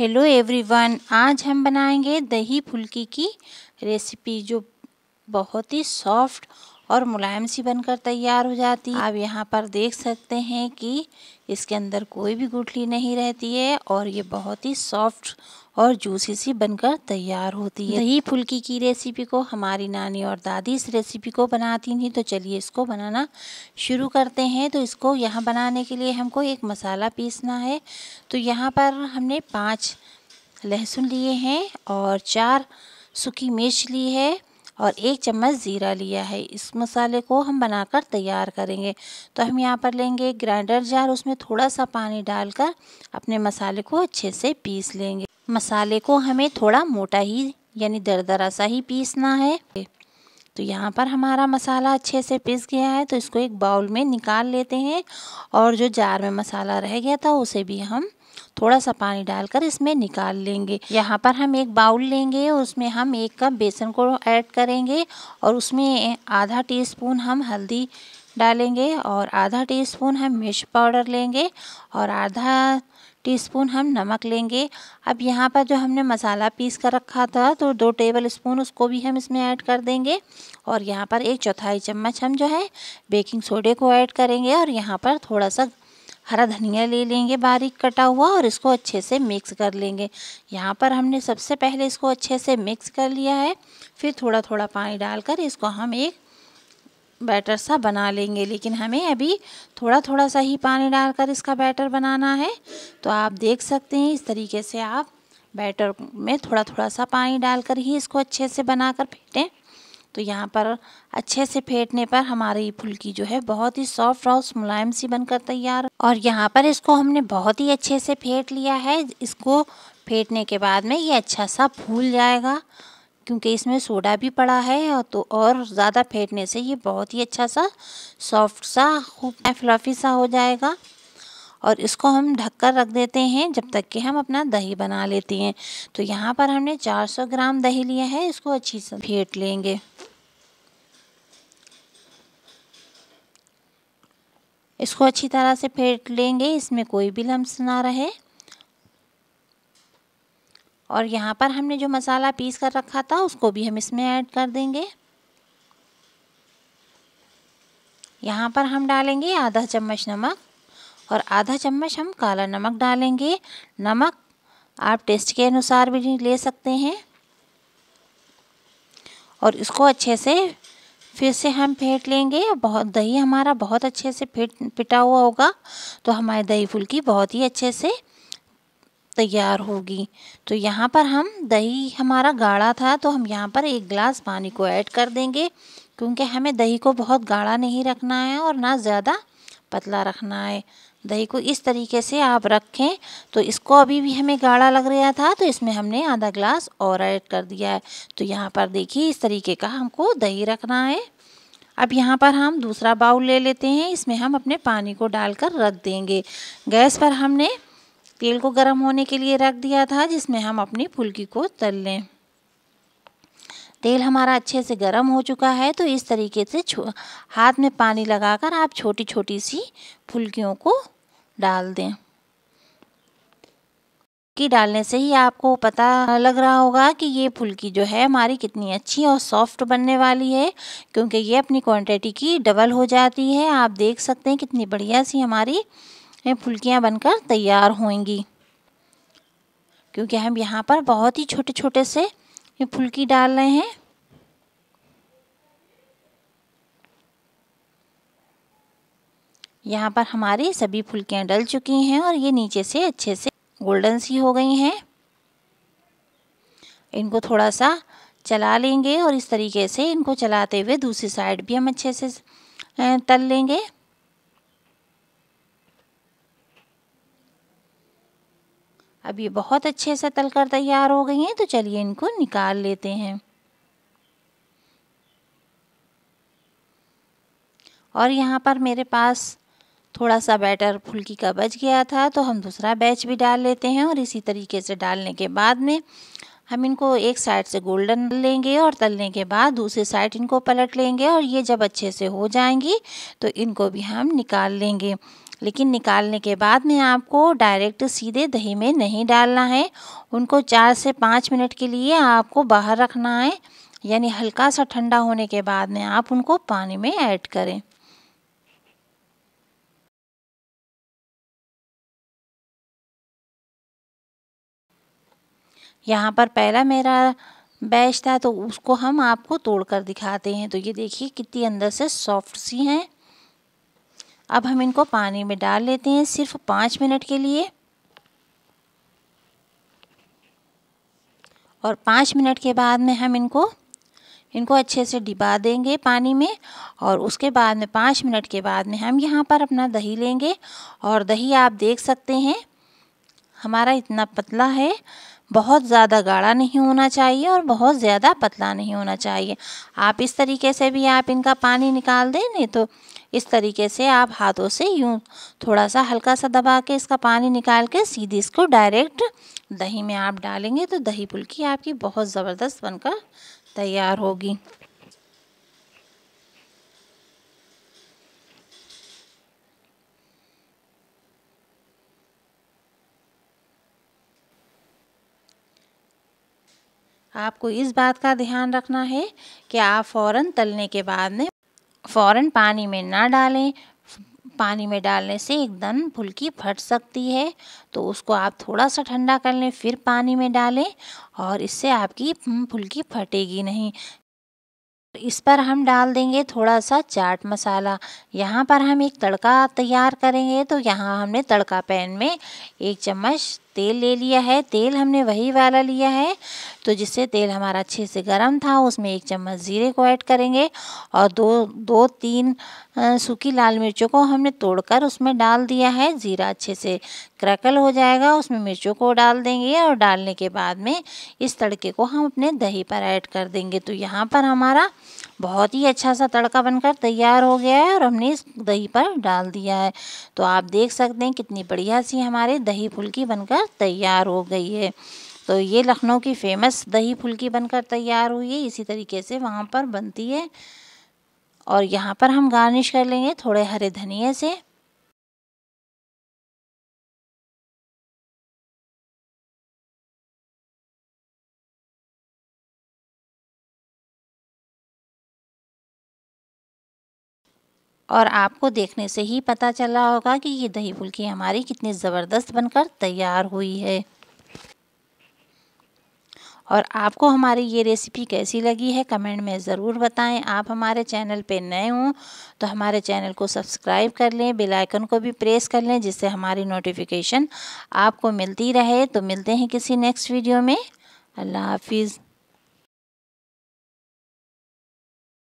hello everyone आज हम बनाएंगे दही फुल्की की रेसिपी जो बहुत ही सॉफ्ट और मुलायम सी बनकर तैयार हो जाती है आप यहाँ पर देख सकते हैं कि इसके अंदर कोई भी गुठली नहीं रहती है और ये बहुत ही सॉफ्ट और जूसी सी बनकर तैयार होती है दही फुल्की की रेसिपी को हमारी नानी और दादी इस रेसिपी को बनाती थी तो चलिए इसको बनाना शुरू करते हैं तो इसको यहाँ बनाने के लिए हमको एक मसाला पीसना है तो यहाँ पर हमने पाँच लहसुन लिए हैं और चार सूखी मिर्च ली है और एक चम्मच ज़ीरा लिया है इस मसाले को हम बनाकर तैयार करेंगे तो हम यहाँ पर लेंगे एक ग्राइंडर जार उसमें थोड़ा सा पानी डालकर अपने मसाले को अच्छे से पीस लेंगे मसाले को हमें थोड़ा मोटा ही यानी दरदरा सा ही पीसना है तो यहाँ पर हमारा मसाला अच्छे से पिस गया है तो इसको एक बाउल में निकाल लेते हैं और जो जार में मसाला रह गया था उसे भी हम थोड़ा सा पानी डालकर इसमें निकाल लेंगे यहाँ पर हम एक बाउल लेंगे उसमें हम एक कप बेसन को ऐड करेंगे और उसमें आधा टीस्पून हम हल्दी डालेंगे और आधा टीस्पून हम मिर्च पाउडर लेंगे और आधा टीस्पून हम नमक लेंगे अब यहाँ पर जो हमने मसाला पीस कर रखा था तो दो टेबल स्पून उसको भी हम इसमें ऐड कर देंगे और यहाँ पर एक चौथाई चम्मच हम जो है बेकिंग सोडे को ऐड करेंगे और यहाँ पर थोड़ा सा हरा धनिया ले लेंगे बारीक कटा हुआ और इसको अच्छे से मिक्स कर लेंगे यहाँ पर हमने सबसे पहले इसको अच्छे से मिक्स कर लिया है फिर थोड़ा थोड़ा पानी डालकर इसको हम एक बैटर सा बना लेंगे लेकिन हमें अभी थोड़ा थोड़ा सा ही पानी डालकर इसका बैटर बनाना है तो आप देख सकते हैं इस तरीके से आप बैटर में थोड़ा थोड़ा सा पानी डालकर ही इसको अच्छे से बनाकर फेंटें तो यहाँ पर अच्छे से फेंटने पर हमारी फुल्की जो है बहुत ही सॉफ्ट और मुलायम सी बनकर तैयार और यहाँ पर इसको हमने बहुत ही अच्छे से फेंट लिया है इसको फेंटने के बाद में ये अच्छा सा फूल जाएगा क्योंकि इसमें सोडा भी पड़ा है और तो और ज़्यादा फेंटने से ये बहुत ही अच्छा सा सॉफ्ट सा खूब फ्लफी सा हो जाएगा और इसको हम ढककर रख देते हैं जब तक कि हम अपना दही बना लेते हैं तो यहाँ पर हमने 400 ग्राम दही लिया है इसको अच्छी से फेंट लेंगे इसको अच्छी तरह से फेंट लेंगे इसमें कोई भी लम्स ना रहे और यहाँ पर हमने जो मसाला पीस कर रखा था उसको भी हम इसमें ऐड कर देंगे यहाँ पर हम डालेंगे आधा चम्मच नमक और आधा चम्मच हम काला नमक डालेंगे नमक आप टेस्ट के अनुसार भी ले सकते हैं और इसको अच्छे से फिर से हम फेंट लेंगे बहुत दही हमारा बहुत अच्छे से फेंट पिटा हुआ होगा तो हमारी दही फुल्की बहुत ही अच्छे से तैयार होगी तो यहाँ पर हम दही हमारा गाढ़ा था तो हम यहाँ पर एक गिलास पानी को ऐड कर देंगे क्योंकि हमें दही को बहुत गाढ़ा नहीं रखना है और ना ज़्यादा पतला रखना है दही को इस तरीके से आप रखें तो इसको अभी भी हमें गाढ़ा लग रहा था तो इसमें हमने आधा ग्लास और ऐड कर दिया है तो यहाँ पर देखिए इस तरीके का हमको दही रखना है अब यहाँ पर हम दूसरा बाउल ले लेते हैं इसमें हम अपने पानी को डालकर रख देंगे गैस पर हमने तेल को गर्म होने के लिए रख दिया था जिसमें हम अपनी फुल्की को तल लें तेल हमारा अच्छे से गर्म हो चुका है तो इस तरीके से हाथ में पानी लगाकर आप छोटी छोटी सी फुलकियों को डाल दें फुल्की डालने से ही आपको पता लग रहा होगा कि ये फुल्की जो है हमारी कितनी अच्छी और सॉफ्ट बनने वाली है क्योंकि ये अपनी क्वांटिटी की डबल हो जाती है आप देख सकते हैं कितनी बढ़िया सी हमारी फुल्कियाँ बनकर तैयार होंगी क्योंकि हम यहाँ पर बहुत ही छोटे छोटे से ये फुल्की डाल रहे हैं यहाँ पर हमारी सभी फुल्कियाँ डल चुकी हैं और ये नीचे से अच्छे से गोल्डन सी हो गई हैं इनको थोड़ा सा चला लेंगे और इस तरीके से इनको चलाते हुए दूसरी साइड भी हम अच्छे से तल लेंगे अब ये बहुत अच्छे से तलकर तैयार हो गई हैं तो चलिए इनको निकाल लेते हैं और यहाँ पर मेरे पास थोड़ा सा बैटर फुल्की का बच गया था तो हम दूसरा बैच भी डाल लेते हैं और इसी तरीके से डालने के बाद में हम इनको एक साइड से गोल्डन लेंगे और तलने के बाद दूसरी साइड इनको पलट लेंगे और ये जब अच्छे से हो जाएंगी तो इनको भी हम निकाल लेंगे लेकिन निकालने के बाद में आपको डायरेक्ट सीधे दही में नहीं डालना है उनको चार से पाँच मिनट के लिए आपको बाहर रखना है यानी हल्का सा ठंडा होने के बाद में आप उनको पानी में ऐड करें यहाँ पर पहला मेरा बैच था तो उसको हम आपको तोड़कर दिखाते हैं तो ये देखिए कितनी अंदर से सॉफ्ट सी हैं अब हम इनको पानी में डाल लेते हैं सिर्फ पाँच मिनट के लिए और पाँच मिनट के बाद में हम इनको इनको अच्छे से डिबा देंगे पानी में और उसके बाद में पाँच मिनट के बाद में हम यहाँ पर अपना दही लेंगे और दही आप देख सकते हैं हमारा इतना पतला है बहुत ज़्यादा गाढ़ा नहीं होना चाहिए और बहुत ज़्यादा पतला नहीं होना चाहिए आप इस तरीके से भी आप इनका पानी निकाल दें नहीं तो इस तरीके से आप हाथों से यूँ थोड़ा सा हल्का सा दबा के इसका पानी निकाल के सीधे इसको डायरेक्ट दही में आप डालेंगे तो दही पुल्की आपकी बहुत ज़बरदस्त बनकर तैयार होगी आपको इस बात का ध्यान रखना है कि आप फ़ौरन तलने के बाद में फ़ौरन पानी में ना डालें पानी में डालने से एकदम फुल्की फट सकती है तो उसको आप थोड़ा सा ठंडा कर लें फिर पानी में डालें और इससे आपकी हम्म, फुल्की फटेगी नहीं इस पर हम डाल देंगे थोड़ा सा चाट मसाला यहाँ पर हम एक तड़का तैयार करेंगे तो यहाँ हमने तड़का पैन में एक चम्मच तेल ले लिया है तेल हमने वही वाला लिया है तो जिससे तेल हमारा अच्छे से गर्म था उसमें एक चम्मच ज़ीरे को ऐड करेंगे और दो दो तीन सूखी लाल मिर्चों को हमने तोड़कर उसमें डाल दिया है ज़ीरा अच्छे से क्रैकल हो जाएगा उसमें मिर्चों को डाल देंगे और डालने के बाद में इस तड़के को हम अपने दही पर ऐड कर देंगे तो यहाँ पर हमारा बहुत ही अच्छा सा तड़का बनकर तैयार हो गया है और हमने इस दही पर डाल दिया है तो आप देख सकते हैं कितनी बढ़िया सी हमारे दही फुल्की बनकर तैयार हो गई है तो ये लखनऊ की फेमस दही फुल्की बनकर तैयार हुई है इसी तरीके से वहाँ पर बनती है और यहाँ पर हम गार्निश कर लेंगे थोड़े हरे धनिए से और आपको देखने से ही पता चला होगा कि ये दही फुल्की हमारी कितनी ज़बरदस्त बनकर तैयार हुई है और आपको हमारी ये रेसिपी कैसी लगी है कमेंट में ज़रूर बताएं आप हमारे चैनल पे नए हों तो हमारे चैनल को सब्सक्राइब कर लें बेल आइकन को भी प्रेस कर लें जिससे हमारी नोटिफिकेशन आपको मिलती रहे तो मिलते हैं किसी नेक्स्ट वीडियो में अल्लाह हाफिज़